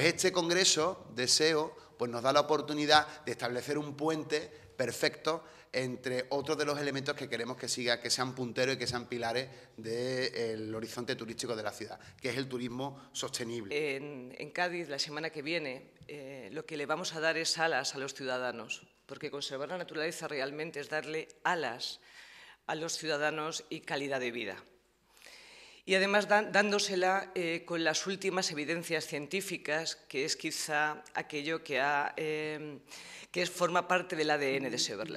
Este congreso deseo, pues nos da la oportunidad de establecer un puente perfecto entre otros de los elementos que queremos que siga, que sean punteros y que sean pilares del horizonte turístico de la ciudad, que es el turismo sostenible. En, Cádiz, la semana que viene, eh, lo que le vamos a dar es alas a los ciudadanos, porque conservar la naturaleza realmente es darle alas a los ciudadanos y calidad de vida y además dándosela eh, con las últimas evidencias científicas, que es quizá aquello que, eh, que forma parte del ADN de Severly.